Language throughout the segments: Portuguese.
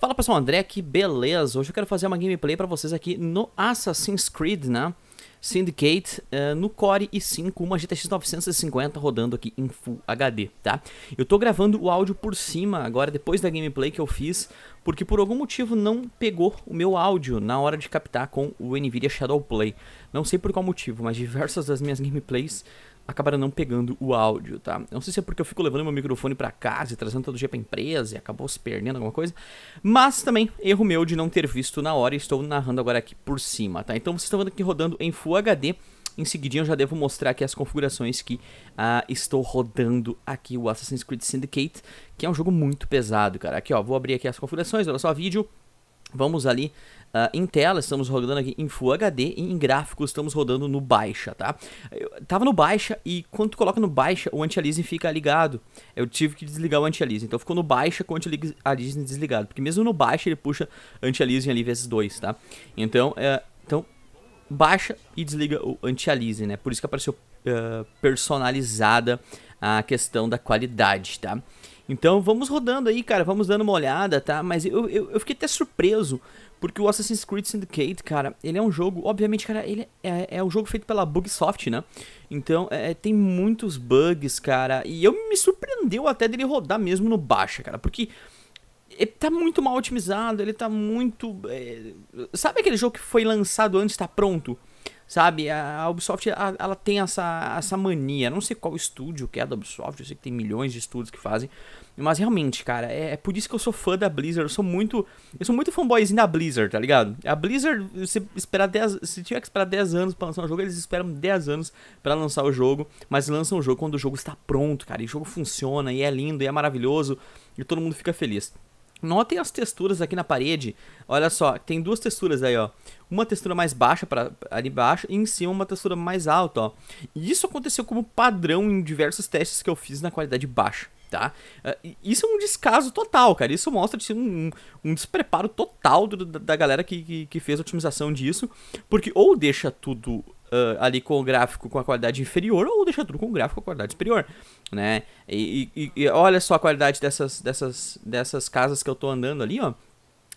Fala pessoal, André aqui, beleza? Hoje eu quero fazer uma gameplay para vocês aqui no Assassin's Creed, né? Syndicate uh, no Core i5, uma GTX 950 rodando aqui em Full HD, tá? Eu tô gravando o áudio por cima agora, depois da gameplay que eu fiz, porque por algum motivo não pegou o meu áudio na hora de captar com o NVIDIA ShadowPlay. Não sei por qual motivo, mas diversas das minhas gameplays acabaram não pegando o áudio, tá? Não sei se é porque eu fico levando meu microfone para casa e trazendo todo dia pra empresa e acabou se perdendo alguma coisa, mas também erro meu de não ter visto na hora e estou narrando agora aqui por cima, tá? Então vocês estão vendo aqui rodando em Full HD, em seguidinho eu já devo mostrar aqui as configurações que uh, estou rodando aqui o Assassin's Creed Syndicate, que é um jogo muito pesado, cara. Aqui ó, vou abrir aqui as configurações, olha só, vídeo, Vamos ali Uh, em tela, estamos rodando aqui em Full HD e em gráfico estamos rodando no baixa, tá? Eu tava no baixa e quando tu coloca no baixa, o anti-aliasing fica ligado. Eu tive que desligar o anti-aliasing, então ficou no baixa com o anti-aliasing desligado, porque mesmo no baixa ele puxa anti-aliasing ali vezes 2, tá? Então, uh, então baixa e desliga o anti-aliasing, né? Por isso que apareceu uh, personalizada a questão da qualidade, tá? Então vamos rodando aí, cara, vamos dando uma olhada, tá? Mas eu, eu, eu fiquei até surpreso, porque o Assassin's Creed Syndicate, cara, ele é um jogo, obviamente, cara, ele é, é um jogo feito pela Bugsoft, né? Então, é, é tem muitos bugs, cara, e eu me surpreendeu até dele rodar mesmo no baixa, cara, porque ele tá muito mal otimizado, ele tá muito... É... Sabe aquele jogo que foi lançado antes, tá pronto? Sabe, a Ubisoft, ela tem essa, essa mania, não sei qual estúdio que é da Ubisoft, eu sei que tem milhões de estúdios que fazem, mas realmente, cara, é, é, por isso que eu sou fã da Blizzard. Eu sou muito. Eu sou muito fanboyzinho da Blizzard, tá ligado? A Blizzard, se esperar 10. Se tiver que esperar 10 anos pra lançar um jogo, eles esperam 10 anos para lançar o jogo. Mas lançam o jogo quando o jogo está pronto, cara. E o jogo funciona, e é lindo, e é maravilhoso. E todo mundo fica feliz. Notem as texturas aqui na parede. Olha só, tem duas texturas aí, ó. Uma textura mais baixa para ali embaixo e em cima uma textura mais alta, ó. E isso aconteceu como padrão em diversos testes que eu fiz na qualidade baixa tá? Uh, isso é um descaso total, cara. Isso mostra assim, um, um despreparo total do, da galera que, que, que, fez a otimização disso, porque ou deixa tudo uh, ali com o gráfico com a qualidade inferior, ou deixa tudo com o gráfico com a qualidade superior, né? E, e, e olha só a qualidade dessas, dessas, dessas casas que eu tô andando ali, ó.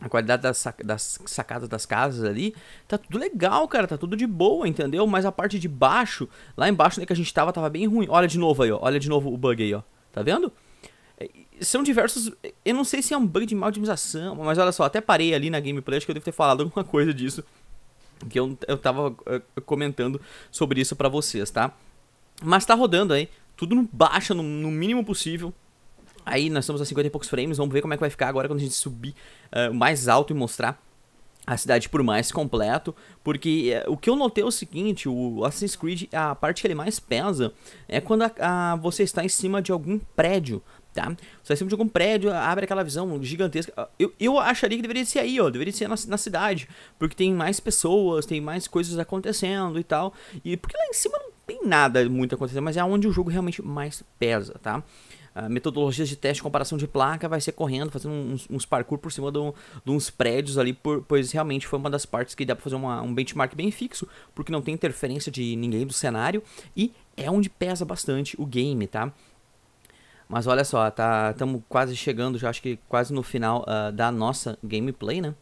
A qualidade das, sac das sacadas das casas ali, tá tudo legal, cara, tá tudo de boa, entendeu? Mas a parte de baixo, lá embaixo, né, que a gente tava, tava bem ruim. Olha de novo aí, ó, olha de novo o bug aí, ó. Tá vendo? são diversos. Eu não sei se é um bug de má otimização, mas olha só, até parei ali na gameplay, acho que eu devo ter falado alguma coisa disso. Que eu, eu tava eh, comentando sobre isso pra vocês, tá? Mas tá rodando aí, tudo no baixa, no, no mínimo possível. Aí nós estamos a 50 e poucos frames, vamos ver como é que vai ficar agora quando a gente subir uh, mais alto e mostrar a cidade por mais completo, porque uh, o que eu notei é o seguinte, o Assassin's Creed, a parte que ele mais pesa é quando a, a, você está em cima de algum prédio, tá? Você vai cima de algum prédio, abre aquela visão gigantesca. Eu, eu acharia que deveria ser aí, ó. Deveria ser na, na cidade. Porque tem mais pessoas, tem mais coisas acontecendo e tal. E porque lá em cima não tem nada muito acontecendo, mas é onde o jogo realmente mais pesa, tá? Uh, metodologias de teste de comparação de placa vai ser correndo, fazendo uns, uns parkour por cima de, um, de uns prédios ali, por, pois realmente foi uma das partes que dá para fazer uma, um benchmark bem fixo, porque não tem interferência de ninguém do cenário e é onde pesa bastante o game, tá? Mas olha só, estamos tá, quase chegando, já acho que quase no final uh, da nossa gameplay, né?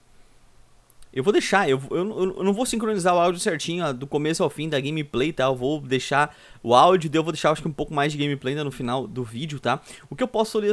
Eu vou deixar, eu, eu, eu, não vou sincronizar o áudio certinho do começo ao fim da gameplay, tá? Eu vou deixar o áudio, eu vou deixar acho que um pouco mais de gameplay ainda no final do vídeo, tá? O que eu posso uh,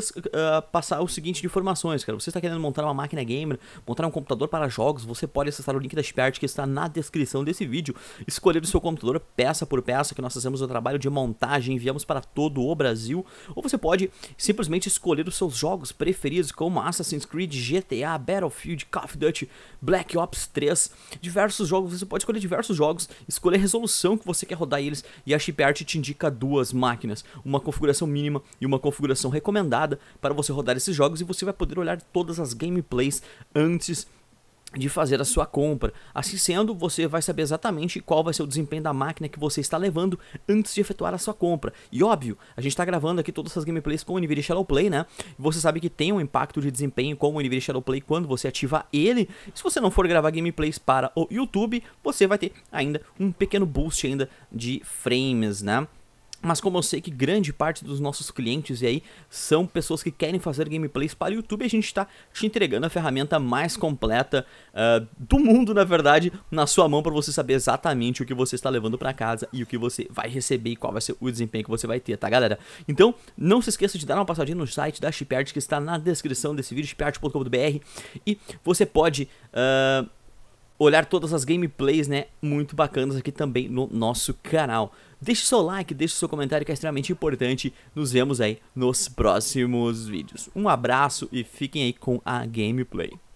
passar é o seguinte de informações, cara. Você está querendo montar uma máquina gamer, montar um computador para jogos, você pode acessar o link da ShipArt que está na descrição desse vídeo, escolher o seu computador peça por peça, que nós fazemos o trabalho de montagem, enviamos para todo o Brasil, ou você pode simplesmente escolher os seus jogos preferidos, como Assassin's Creed, GTA, Battlefield, Call of Duty, Black Ops, tops 3, diversos jogos, você pode escolher diversos jogos, escolher a resolução que você quer rodar eles e a chipart te indica duas máquinas, uma configuração mínima e uma configuração recomendada para você rodar esses jogos e você vai poder olhar todas as gameplays antes de fazer a sua compra. Assim sendo, você vai saber exatamente qual vai ser o desempenho da máquina que você está levando antes de efetuar a sua compra. E óbvio, a gente está gravando aqui todas essas gameplays com o NVIDIA Shadow Play, né? Você sabe que tem um impacto de desempenho com o NVIDIA Shadow Play quando você ativa ele. Se você não for gravar gameplays para o YouTube, você vai ter ainda um pequeno boost ainda de frames, né? Mas como eu sei que grande parte dos nossos clientes e aí são pessoas que querem fazer gameplays para o YouTube, a gente está te entregando a ferramenta mais completa uh, do mundo, na verdade, na sua mão para você saber exatamente o que você está levando para casa e o que você vai receber e qual vai ser o desempenho que você vai ter, tá galera? Então, não se esqueça de dar uma passadinha no site da Shipyard que está na descrição desse vídeo, shipyard.com.br e você pode... Uh, olhar todas as gameplays, né, muito bacanas aqui também no nosso canal. Deixe seu like, deixe seu comentário que é extremamente importante. Nos vemos aí nos próximos vídeos. Um abraço e fiquem aí com a gameplay.